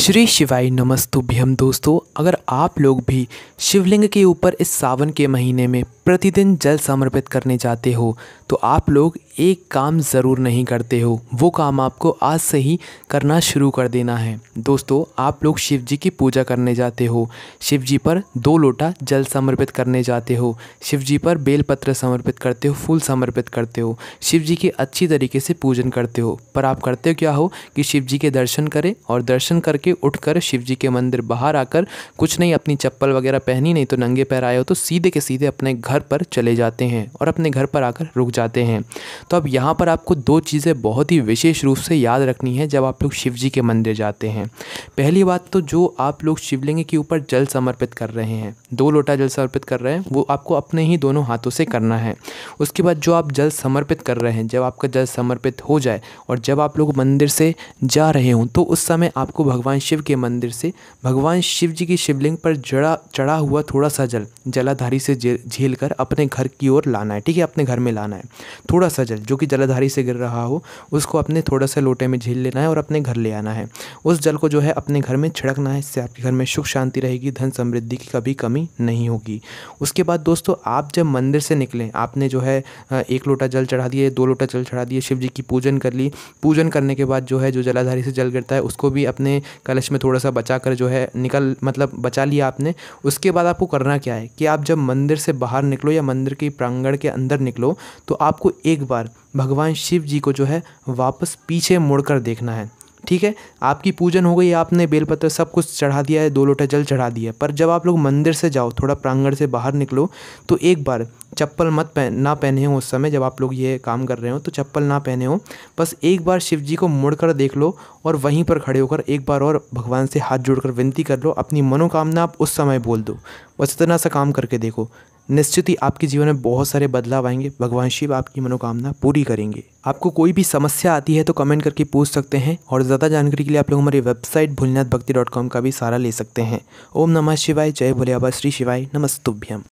श्री शिवाय नमस्तुभ्यम दोस्तों अगर आप लोग भी शिवलिंग के ऊपर इस सावन के महीने में प्रतिदिन जल समर्पित करने जाते हो तो आप लोग एक काम ज़रूर नहीं करते हो वो काम आपको आज से ही करना शुरू कर देना है दोस्तों आप लोग शिव जी की पूजा करने जाते हो शिव जी पर दो लोटा जल समर्पित करने जाते हो शिव जी पर बेलपत्र समर्पित करते हो फूल समर्पित करते हो शिव जी की अच्छी तरीके से पूजन करते हो पर आप करते हो क्या हो कि शिव जी के दर्शन करें और दर्शन करके उठ कर शिव जी के मंदिर बाहर आकर कुछ नहीं अपनी चप्पल वगैरह पहनी नहीं तो नंगे पैर आए हो तो सीधे के सीधे अपने घर घर पर चले जाते हैं और अपने घर पर आकर रुक जाते हैं तो अब यहाँ पर आपको दो चीज़ें बहुत ही विशेष रूप से याद रखनी है जब आप लोग शिव जी के मंदिर जाते हैं पहली बात तो जो आप लोग शिवलिंग के ऊपर जल समर्पित कर रहे हैं दो लोटा जल समर्पित कर रहे हैं वो आपको अपने ही दोनों हाथों से करना है उसके बाद जो आप जल समर्पित कर रहे हैं जब आपका जल समर्पित हो जाए और जब आप लोग मंदिर से जा रहे हों तो उस समय आपको भगवान शिव के मंदिर से भगवान शिव जी की शिवलिंग पर जड़ा चढ़ा हुआ थोड़ा सा जल जलाधारी से झेल कर कर अपने घर की ओर लाना है ठीक है अपने घर में लाना है थोड़ा सा जल जो कि जलाधारी से गिर रहा हो उसको अपने थोड़ा सा लोटे में झील लेना है और अपने घर ले आना है उस जल को जो है अपने घर में छिड़कना है इससे आपके घर में सुख शांति रहेगी धन समृद्धि की कभी कमी नहीं होगी उसके बाद दोस्तों आप जब मंदिर से निकलें आपने जो है एक लोटा जल चढ़ा दिए दो लोटा जल चढ़ा दिए शिव जी की पूजन कर ली पूजन करने के बाद जो है जो जलाधारी से जल गिरता है उसको भी अपने कलश में थोड़ा सा बचा कर जो है निकल मतलब बचा लिया आपने उसके बाद आपको करना क्या है कि आप जब मंदिर से बाहर निकल निकलो या मंदिर के प्रांगण के अंदर निकलो तो आपको एक बार भगवान शिव जी को जो है वापस पीछे मुड़कर देखना है ठीक है आपकी पूजन हो गई आपने बेलपत्र सब कुछ चढ़ा दिया है दो लोटा जल चढ़ा दिया पर जब आप लोग मंदिर से जाओ थोड़ा प्रांगण से बाहर निकलो तो एक बार चप्पल मत पहन ना पहने हो उस समय जब आप लोग ये काम कर रहे हो तो चप्पल ना पहने हो बस एक बार शिव जी को मुड़कर देख लो और वहीं पर खड़े होकर एक बार और भगवान से हाथ जोड़कर विनती कर लो अपनी मनोकामना आप उस समय बोल दो बस इतना सा काम करके देखो निश्चित ही आपके जीवन में बहुत सारे बदलाव आएंगे भगवान शिव आपकी मनोकामना पूरी करेंगे आपको कोई भी समस्या आती है तो कमेंट करके पूछ सकते हैं और ज़्यादा जानकारी के लिए आप लोग हमारी वेबसाइट भोलेनाथ भक्ति डॉट कॉम का भी सहारा ले सकते हैं ओम नमः शिवाय जय भोले बाबा श्री शिवाय नमस्तुभ्यम